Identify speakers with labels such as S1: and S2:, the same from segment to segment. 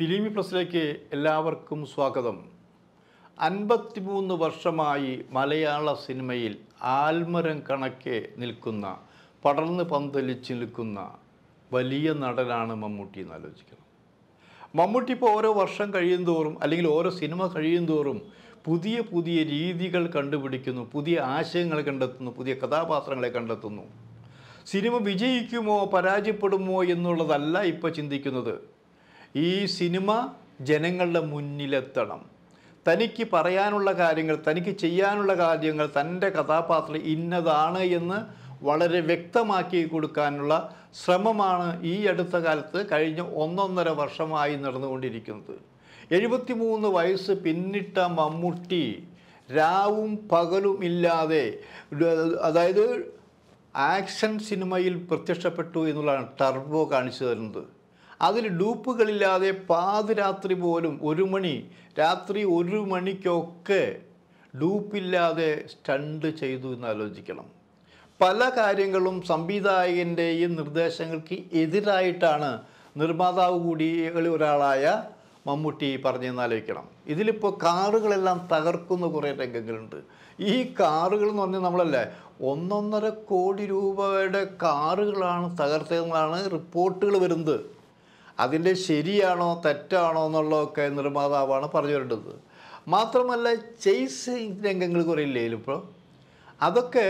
S1: ഫിലിമി പ്ലസിലേക്ക് എല്ലാവർക്കും സ്വാഗതം അൻപത്തിമൂന്ന് വർഷമായി മലയാള സിനിമയിൽ ആൽമരം കണക്കെ നിൽക്കുന്ന പടർന്ന് പന്തലിച്ച് നിൽക്കുന്ന വലിയ നടനാണ് മമ്മൂട്ടി എന്ന് ആലോചിക്കണം മമ്മൂട്ടി ഇപ്പോൾ ഓരോ വർഷം തോറും അല്ലെങ്കിൽ ഓരോ സിനിമ തോറും പുതിയ പുതിയ രീതികൾ കണ്ടുപിടിക്കുന്നു പുതിയ ആശയങ്ങൾ കണ്ടെത്തുന്നു പുതിയ കഥാപാത്രങ്ങളെ കണ്ടെത്തുന്നു സിനിമ വിജയിക്കുമോ പരാജയപ്പെടുമോ എന്നുള്ളതല്ല ഇപ്പോൾ ചിന്തിക്കുന്നത് ഈ സിനിമ ജനങ്ങളുടെ മുന്നിലെത്തണം തനിക്ക് പറയാനുള്ള കാര്യങ്ങൾ തനിക്ക് ചെയ്യാനുള്ള കാര്യങ്ങൾ തൻ്റെ കഥാപാത്രം ഇന്നതാണ് എന്ന് വളരെ വ്യക്തമാക്കി കൊടുക്കാനുള്ള ശ്രമമാണ് ഈ അടുത്ത കാലത്ത് കഴിഞ്ഞ ഒന്നൊന്നര വർഷമായി നടന്നുകൊണ്ടിരിക്കുന്നത് മൂന്ന് വയസ്സ് പിന്നിട്ട മമ്മൂട്ടി രാവും പകലും ഇല്ലാതെ അതായത് ആക്ഷൻ സിനിമയിൽ പ്രത്യക്ഷപ്പെട്ടു എന്നുള്ളതാണ് ടർബോ കാണിച്ചു തരുന്നത് അതിൽ ലൂപ്പുകളില്ലാതെ പാതിരാത്രി പോലും ഒരു മണി രാത്രി ഒരു മണിക്കൊക്കെ ഡൂപ്പില്ലാതെ സ്റ്റണ്ട് ചെയ്തു എന്ന് ആലോചിക്കണം പല കാര്യങ്ങളും സംവിധായകൻ്റെയും നിർദ്ദേശങ്ങൾക്ക് എതിരായിട്ടാണ് നിർമ്മാതാവ് കൂടികളിൽ ഒരാളായ മമ്മൂട്ടി പറഞ്ഞെന്ന് ആലോചിക്കണം ഇതിലിപ്പോൾ കാറുകളെല്ലാം തകർക്കുന്ന കുറേ രംഗങ്ങളുണ്ട് ഈ കാറുകൾ എന്ന് പറഞ്ഞാൽ നമ്മളല്ലേ ഒന്നൊന്നര കോടി രൂപയുടെ കാറുകളാണ് തകർത്തതെന്നാണ് റിപ്പോർട്ടുകൾ വരുന്നത് അതിൻ്റെ ശരിയാണോ തെറ്റാണോ എന്നുള്ളതൊക്കെ നിർമ്മാതാവാണ് പറഞ്ഞു വരേണ്ടത് മാത്രമല്ല ചെയ്സ് രംഗങ്ങൾ കുറേ ഇപ്പോൾ അതൊക്കെ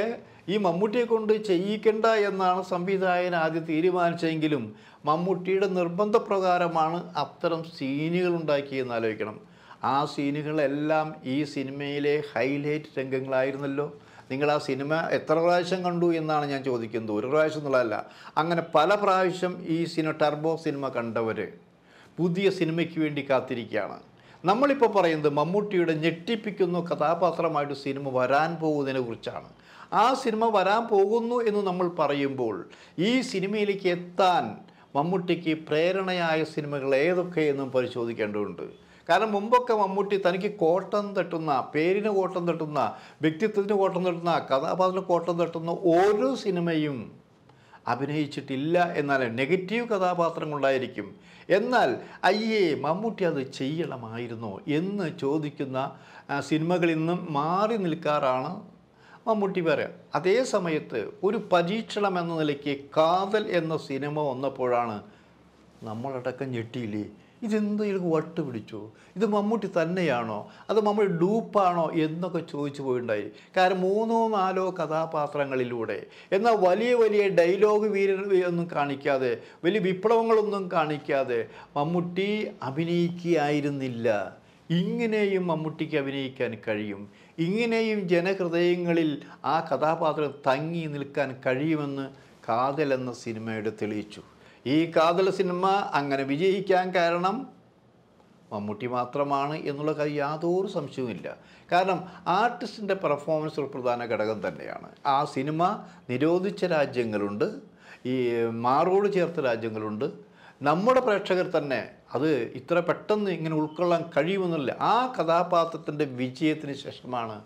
S1: ഈ മമ്മൂട്ടിയെ കൊണ്ട് ചെയ്യിക്കണ്ട എന്നാണ് സംവിധായകൻ ആദ്യം തീരുമാനിച്ചെങ്കിലും മമ്മൂട്ടിയുടെ നിർബന്ധപ്രകാരമാണ് അത്തരം സീനുകൾ ഉണ്ടാക്കിയെന്ന് ആലോചിക്കണം ആ സീനുകളെല്ലാം ഈ സിനിമയിലെ ഹൈലൈറ്റ് രംഗങ്ങളായിരുന്നല്ലോ നിങ്ങൾ ആ സിനിമ എത്ര പ്രാവശ്യം കണ്ടു എന്നാണ് ഞാൻ ചോദിക്കുന്നത് ഒരു പ്രാവശ്യം എന്നുള്ളതല്ല അങ്ങനെ പല പ്രാവശ്യം ഈ സിനിമ ടർബോ സിനിമ കണ്ടവർ പുതിയ സിനിമയ്ക്ക് വേണ്ടി കാത്തിരിക്കുകയാണ് നമ്മളിപ്പോൾ പറയുന്നത് മമ്മൂട്ടിയുടെ ഞെട്ടിപ്പിക്കുന്ന കഥാപാത്രമായിട്ട് സിനിമ വരാൻ പോകുന്നതിനെ കുറിച്ചാണ് ആ സിനിമ വരാൻ പോകുന്നു എന്ന് നമ്മൾ പറയുമ്പോൾ ഈ സിനിമയിലേക്ക് എത്താൻ മമ്മൂട്ടിക്ക് പ്രേരണയായ സിനിമകൾ ഏതൊക്കെ എന്നും പരിശോധിക്കേണ്ടതുണ്ട് കാരണം മുമ്പൊക്കെ മമ്മൂട്ടി തനിക്ക് കോട്ടം തട്ടുന്ന പേരിന് കോട്ടം തട്ടുന്ന വ്യക്തിത്വത്തിന് കോട്ടം തട്ടുന്ന കഥാപാത്രത്തിന് കോട്ടം തട്ടുന്ന ഓരോ സിനിമയും അഭിനയിച്ചിട്ടില്ല എന്നാൽ നെഗറ്റീവ് കഥാപാത്രങ്ങളുണ്ടായിരിക്കും എന്നാൽ അയ്യേ മമ്മൂട്ടി അത് ചെയ്യണമായിരുന്നോ എന്ന് ചോദിക്കുന്ന സിനിമകളിൽ നിന്നും മാറി നിൽക്കാറാണ് മമ്മൂട്ടി പറയാം അതേ സമയത്ത് ഒരു പരീക്ഷണം എന്ന നിലയ്ക്ക് കാതൽ എന്ന സിനിമ വന്നപ്പോഴാണ് നമ്മളടക്കം ഞെട്ടിയില്ലേ ഇതെന്ത് ഇത് വട്ട് പിടിച്ചു ഇത് മമ്മൂട്ടി തന്നെയാണോ അത് മമ്മൂട്ടി ഡൂപ്പാണോ എന്നൊക്കെ ചോദിച്ചു പോയിണ്ടായി കാരണം മൂന്നോ നാലോ കഥാപാത്രങ്ങളിലൂടെ എന്നാൽ വലിയ വലിയ ഡയലോഗ് വീര ഒന്നും കാണിക്കാതെ വലിയ വിപ്ലവങ്ങളൊന്നും കാണിക്കാതെ മമ്മൂട്ടി അഭിനയിക്കുകയായിരുന്നില്ല ഇങ്ങനെയും മമ്മൂട്ടിക്ക് അഭിനയിക്കാൻ കഴിയും ഇങ്ങനെയും ജനഹൃദയങ്ങളിൽ ആ കഥാപാത്രം തങ്ങി നിൽക്കാൻ കഴിയുമെന്ന് കാതൽ എന്ന സിനിമയുടെ തെളിയിച്ചു ഈ കാതൽ സിനിമ അങ്ങനെ വിജയിക്കാൻ കാരണം മമ്മൂട്ടി മാത്രമാണ് എന്നുള്ള കാര്യം യാതൊരു സംശയവുമില്ല കാരണം ആർട്ടിസ്റ്റിൻ്റെ പെർഫോമൻസ് ഒരു പ്രധാന ഘടകം തന്നെയാണ് ആ സിനിമ നിരോധിച്ച രാജ്യങ്ങളുണ്ട് ഈ മാറോട് ചേർത്ത രാജ്യങ്ങളുണ്ട് നമ്മുടെ പ്രേക്ഷകർ തന്നെ അത് ഇത്ര പെട്ടെന്ന് ഇങ്ങനെ ഉൾക്കൊള്ളാൻ കഴിയുമെന്നില്ല ആ കഥാപാത്രത്തിൻ്റെ വിജയത്തിന് ശേഷമാണ്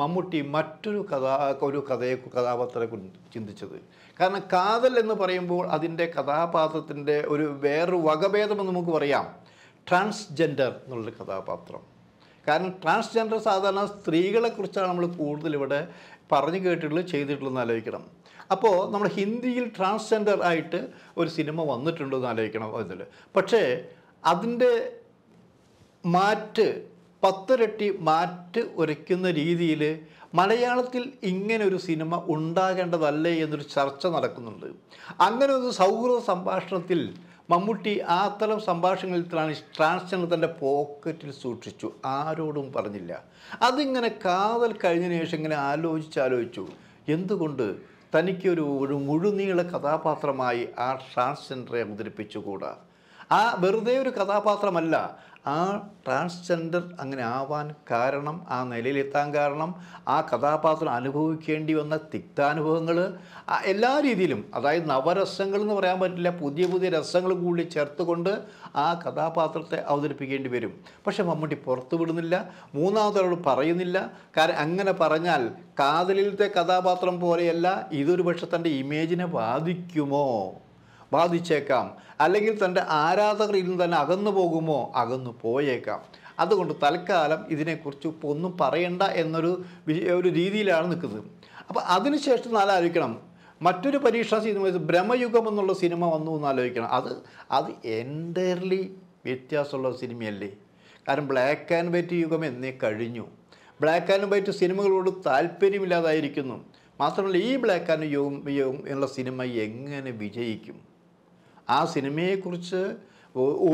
S1: മമ്മൂട്ടി മറ്റൊരു കഥാ ഒരു കഥയെ കഥാപാത്രത്തെ ചിന്തിച്ചത് കാരണം കാതൽ എന്ന് പറയുമ്പോൾ അതിൻ്റെ കഥാപാത്രത്തിൻ്റെ ഒരു വേറൊരു വകഭേദമെന്ന് നമുക്ക് പറയാം ട്രാൻസ്ജെൻഡർ എന്നുള്ളൊരു കഥാപാത്രം കാരണം ട്രാൻസ്ജെൻഡർ സാധാരണ സ്ത്രീകളെക്കുറിച്ചാണ് നമ്മൾ കൂടുതലിവിടെ പറഞ്ഞു കേട്ടിട്ടുള്ളത് ചെയ്തിട്ടുള്ളതെന്ന് ആലോചിക്കണം അപ്പോൾ നമ്മൾ ഹിന്ദിയിൽ ട്രാൻസ്ജെൻഡർ ആയിട്ട് ഒരു സിനിമ വന്നിട്ടുണ്ടോ എന്ന് ആലോചിക്കണം അതിൽ പക്ഷേ അതിൻ്റെ മാറ്റ് പത്തിരട്ടി മാറ്റ് ഒരയ്ക്കുന്ന രീതിയിൽ മലയാളത്തിൽ ഇങ്ങനെ ഒരു സിനിമ ഉണ്ടാകേണ്ടതല്ലേ എന്നൊരു ചർച്ച നടക്കുന്നുണ്ട് അങ്ങനെ ഒരു സൗഹൃദ സംഭാഷണത്തിൽ മമ്മൂട്ടി ആ തരം സംഭാഷണങ്ങളിൽ ട്രാൻസ്ജെൻഡർ തൻ്റെ പോക്കറ്റിൽ സൂക്ഷിച്ചു ആരോടും പറഞ്ഞില്ല അതിങ്ങനെ കാതൽ കഴിഞ്ഞതിന് ശേഷം ഇങ്ങനെ ആലോചിച്ചാലോചിച്ചു എന്തുകൊണ്ട് തനിക്കൊരു ഒരു മുഴുനീള കഥാപാത്രമായി ആ ട്രാൻസ്ജെൻഡറെ അവതരിപ്പിച്ചുകൂടാ ആ വെറുതെ ഒരു കഥാപാത്രമല്ല ആ ട്രാൻസ്ജെൻഡർ അങ്ങനെ ആവാൻ കാരണം ആ നിലയിലെത്താൻ കാരണം ആ കഥാപാത്രം അനുഭവിക്കേണ്ടി വന്ന തിക്താനുഭവങ്ങൾ എല്ലാ രീതിയിലും അതായത് നവരസങ്ങൾ എന്ന് പറയാൻ പറ്റില്ല പുതിയ പുതിയ രസങ്ങൾ കൂടി ചേർത്തുകൊണ്ട് ആ കഥാപാത്രത്തെ അവതരിപ്പിക്കേണ്ടി വരും പക്ഷെ മമ്മൂട്ടി പുറത്തു വിടുന്നില്ല മൂന്നാമതൊരാൾ പറയുന്നില്ല കാരണം അങ്ങനെ പറഞ്ഞാൽ കാതലിലത്തെ കഥാപാത്രം പോലെയല്ല ഇതൊരു പക്ഷെ തൻ്റെ ഇമേജിനെ ബാധിക്കുമോ ബാധിച്ചേക്കാം അല്ലെങ്കിൽ തൻ്റെ ആരാധകർ ഇരുന്ന് തന്നെ അകന്നു പോകുമോ അകന്നു പോയേക്കാം അതുകൊണ്ട് തൽക്കാലം ഇതിനെക്കുറിച്ച് ഇപ്പോൾ ഒന്നും പറയണ്ട എന്നൊരു ഒരു രീതിയിലാണ് നിൽക്കുന്നത് അപ്പോൾ അതിനുശേഷം ആലോചിക്കണം മറ്റൊരു പരീക്ഷാ സിനിമ ബ്രഹ്മയുഗം എന്നുള്ള സിനിമ വന്നു എന്ന് ആലോചിക്കണം അത് അത് എൻ്റയർലി വ്യത്യാസമുള്ള സിനിമയല്ലേ കാരണം ബ്ലാക്ക് ആൻഡ് വൈറ്റ് യുഗം എന്നേ കഴിഞ്ഞു ബ്ലാക്ക് ആൻഡ് വൈറ്റ് സിനിമകളോട് താല്പര്യമില്ലാതായിരിക്കുന്നു മാത്രമല്ല ഈ ബ്ലാക്ക് ആൻഡ് യുഗം എന്നുള്ള സിനിമ എങ്ങനെ വിജയിക്കും ആ സിനിമയെക്കുറിച്ച്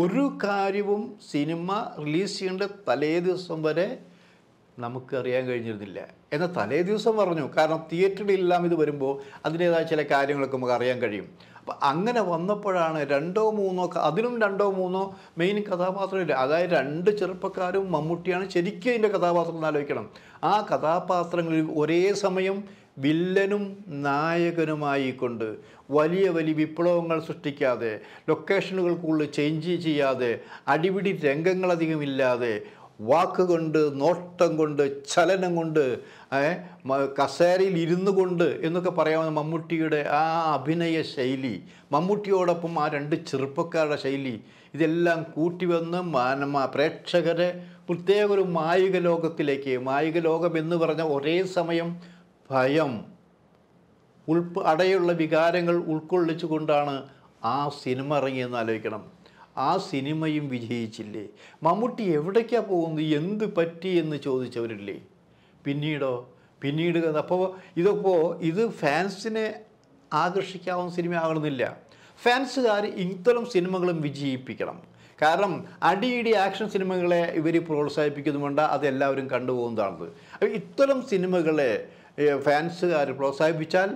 S1: ഒരു കാര്യവും സിനിമ റിലീസ് ചെയ്യേണ്ട തലേ ദിവസം വരെ നമുക്ക് അറിയാൻ കഴിഞ്ഞിരുന്നില്ല എന്നാൽ തലേ ദിവസം പറഞ്ഞു കാരണം തിയേറ്ററിലെല്ലാം ഇത് വരുമ്പോൾ അതിൻ്റേതായ ചില കാര്യങ്ങളൊക്കെ നമുക്ക് അറിയാൻ കഴിയും അപ്പം അങ്ങനെ വന്നപ്പോഴാണ് രണ്ടോ മൂന്നോ അതിനും രണ്ടോ മൂന്നോ മെയിൻ കഥാപാത്രമില്ല അതായത് രണ്ട് ചെറുപ്പക്കാരും മമ്മൂട്ടിയാണ് ശരിക്കും ഇതിൻ്റെ കഥാപാത്രം എന്ന് ആലോചിക്കണം ആ കഥാപാത്രങ്ങളിൽ ഒരേ സമയം വില്ലനും നായകനുമായിക്കൊണ്ട് വലിയ വലിയ വിപ്ലവങ്ങൾ സൃഷ്ടിക്കാതെ ലൊക്കേഷനുകൾക്കുള്ളിൽ ചേഞ്ച് ചെയ്യാതെ അടിപിടി രംഗങ്ങളധികമില്ലാതെ വാക്കുകൊണ്ട് നോട്ടം കൊണ്ട് ചലനം കൊണ്ട് കസേരയിൽ ഇരുന്നു കൊണ്ട് എന്നൊക്കെ പറയാവുന്ന മമ്മൂട്ടിയുടെ ആ അഭിനയ ശൈലി മമ്മൂട്ടിയോടൊപ്പം ആ രണ്ട് ചെറുപ്പക്കാരുടെ ശൈലി ഇതെല്ലാം കൂട്ടിവന്ന് മാനമ പ്രേക്ഷകരെ പ്രത്യേക ഒരു മായിക ലോകത്തിലേക്ക് മായിക ലോകം എന്ന് പറഞ്ഞ ഒരേ സമയം ഭയം ഉൾപ്പ് അടയുള്ള വികാരങ്ങൾ ഉൾക്കൊള്ളിച്ചുകൊണ്ടാണ് ആ സിനിമ ഇറങ്ങിയെന്ന് ആലോചിക്കണം ആ സിനിമയും വിജയിച്ചില്ലേ മമ്മൂട്ടി എവിടേക്കാണ് പോകുന്നത് എന്ത് പറ്റി എന്ന് ചോദിച്ചവരില്ലേ പിന്നീടോ പിന്നീട് അപ്പോൾ ഇതപ്പോൾ ഇത് ഫാൻസിനെ ആകർഷിക്കാവുന്ന സിനിമ ആകണമെന്നില്ല ഫാൻസുകാർ ഇത്തരം സിനിമകളും വിജയിപ്പിക്കണം കാരണം അടിയിടി ആക്ഷൻ സിനിമകളെ ഇവർ പ്രോത്സാഹിപ്പിക്കുന്നുമുണ്ട് അതെല്ലാവരും കണ്ടുപോകുന്നതാണത് ഇത്തരം സിനിമകളെ ഫാൻസുകാർ പ്രോത്സാഹിപ്പിച്ചാൽ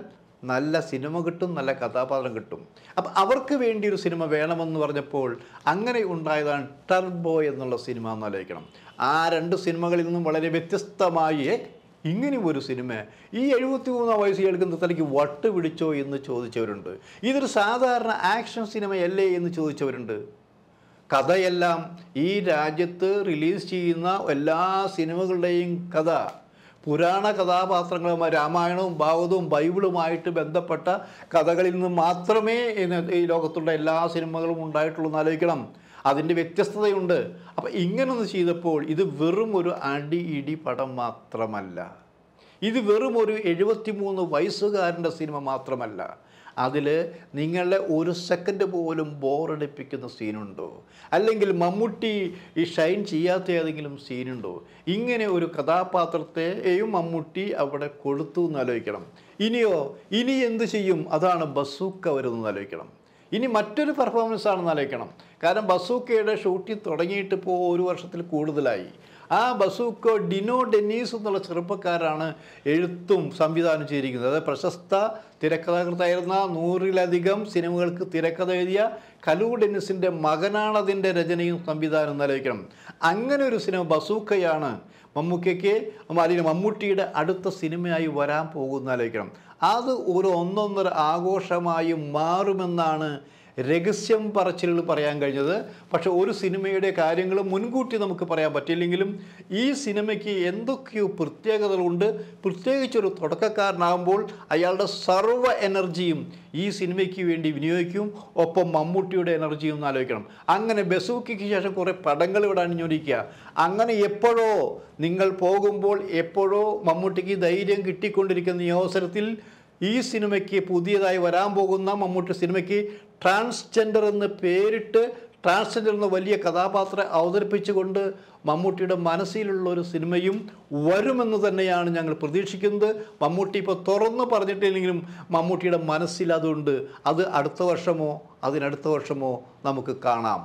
S1: നല്ല സിനിമ കിട്ടും നല്ല കഥാപാത്രം കിട്ടും അപ്പം അവർക്ക് വേണ്ടി ഒരു സിനിമ വേണമെന്ന് പറഞ്ഞപ്പോൾ അങ്ങനെ ഉണ്ടായതാണ് ടർബോ എന്നുള്ള സിനിമ എന്നാലോചിക്കണം ആ രണ്ട് സിനിമകളിൽ നിന്നും വളരെ വ്യത്യസ്തമായി ഇങ്ങനെ ഒരു സിനിമ ഈ എഴുപത്തി മൂന്നാം വയസ്സ് കേൾക്കുന്ന തലയ്ക്ക് വട്ട് പിടിച്ചോ എന്ന് ചോദിച്ചവരുണ്ട് ഇതൊരു സാധാരണ ആക്ഷൻ സിനിമയല്ലേ എന്ന് ചോദിച്ചവരുണ്ട് കഥയെല്ലാം ഈ രാജ്യത്ത് റിലീസ് ചെയ്യുന്ന എല്ലാ സിനിമകളുടെയും കഥ പുരാണ കഥാപാത്രങ്ങളുമായി രാമായണവും ഭാഗവതവും ബൈബിളുമായിട്ട് ബന്ധപ്പെട്ട കഥകളിൽ നിന്ന് മാത്രമേ ഈ ലോകത്തുള്ള എല്ലാ സിനിമകളും ഉണ്ടായിട്ടുള്ളൂ എന്ന് ആലോചിക്കണം അതിൻ്റെ വ്യത്യസ്തതയുണ്ട് അപ്പം ഇങ്ങനൊന്ന് ചെയ്തപ്പോൾ ഇത് വെറും ഒരു അടി ഇടി പടം മാത്രമല്ല ഇത് വെറും ഒരു എഴുപത്തിമൂന്ന് വയസ്സുകാരൻ്റെ സിനിമ മാത്രമല്ല അതിൽ നിങ്ങളെ ഒരു സെക്കൻഡ് പോലും ബോറടിപ്പിക്കുന്ന സീനുണ്ടോ അല്ലെങ്കിൽ മമ്മൂട്ടി ഈ ഷൈൻ ചെയ്യാത്ത ഏതെങ്കിലും സീനുണ്ടോ ഇങ്ങനെ ഒരു കഥാപാത്രത്തെയും മമ്മൂട്ടി അവിടെ കൊടുത്തു എന്ന് ആലോചിക്കണം ഇനിയോ ഇനി എന്ത് ചെയ്യും അതാണ് ബസൂക്ക വരുന്നത് ആലോചിക്കണം ഇനി മറ്റൊരു പെർഫോമൻസ് ആണെന്ന് ആലോചിക്കണം കാരണം ബസൂക്കയുടെ ഷൂട്ടിംഗ് തുടങ്ങിയിട്ട് ഇപ്പോൾ ഒരു വർഷത്തിൽ കൂടുതലായി ആ ബസൂക്കോ ഡിനോ ഡെന്നീസ് എന്നുള്ള ചെറുപ്പക്കാരാണ് എഴുത്തും സംവിധാനം ചെയ്തിരിക്കുന്നത് അതായത് പ്രശസ്ത തിരക്കഥാകൃത്തായിരുന്ന നൂറിലധികം സിനിമകൾക്ക് തിരക്കഥ എഴുതിയ കലൂ ഡെന്നിസിൻ്റെ മകനാണ് അതിൻ്റെ രചനയും സംവിധാനം നിലവിക്കണം അങ്ങനെ ഒരു സിനിമ ബസൂക്കയാണ് മമ്മൂക്കയ്ക്ക് അല്ലെങ്കിൽ മമ്മൂട്ടിയുടെ അടുത്ത സിനിമയായി വരാൻ പോകുന്ന ആലോചിക്കണം അത് ഒരു ഒന്നൊന്നര ആഘോഷമായി മാറുമെന്നാണ് രഹസ്യം പറച്ചിലുകൾ പറയാൻ കഴിഞ്ഞത് പക്ഷെ ഒരു സിനിമയുടെ കാര്യങ്ങൾ മുൻകൂട്ടി നമുക്ക് പറയാൻ പറ്റില്ലെങ്കിലും ഈ സിനിമയ്ക്ക് എന്തൊക്കെയോ പ്രത്യേകതകളുണ്ട് പ്രത്യേകിച്ചൊരു തുടക്കക്കാരനാകുമ്പോൾ അയാളുടെ സർവ്വ എനർജിയും ഈ സിനിമയ്ക്ക് വേണ്ടി വിനിയോഗിക്കും ഒപ്പം മമ്മൂട്ടിയുടെ എനർജിയും ഒന്ന് ആലോചിക്കണം അങ്ങനെ ബസൂക്കിക്ക് ശേഷം കുറേ പടങ്ങൾ ഇവിടെ അണിഞ്ഞൊരിക്കുക അങ്ങനെ എപ്പോഴോ നിങ്ങൾ പോകുമ്പോൾ എപ്പോഴോ മമ്മൂട്ടിക്ക് ധൈര്യം കിട്ടിക്കൊണ്ടിരിക്കുന്ന ഈ അവസരത്തിൽ ഈ സിനിമയ്ക്ക് പുതിയതായി വരാൻ പോകുന്ന മമ്മൂട്ടി സിനിമയ്ക്ക് ട്രാൻസ്ജെൻഡർ എന്ന് പേരിട്ട് ട്രാൻസ്ജെൻഡർ എന്ന വലിയ കഥാപാത്രം അവതരിപ്പിച്ചുകൊണ്ട് മമ്മൂട്ടിയുടെ മനസ്സിലുള്ള ഒരു സിനിമയും വരുമെന്ന് തന്നെയാണ് ഞങ്ങൾ പ്രതീക്ഷിക്കുന്നത് മമ്മൂട്ടി ഇപ്പോൾ തുറന്ന് പറഞ്ഞിട്ടില്ലെങ്കിലും മമ്മൂട്ടിയുടെ മനസ്സിൽ അതുണ്ട് അത് അടുത്ത വർഷമോ അതിനടുത്ത വർഷമോ നമുക്ക് കാണാം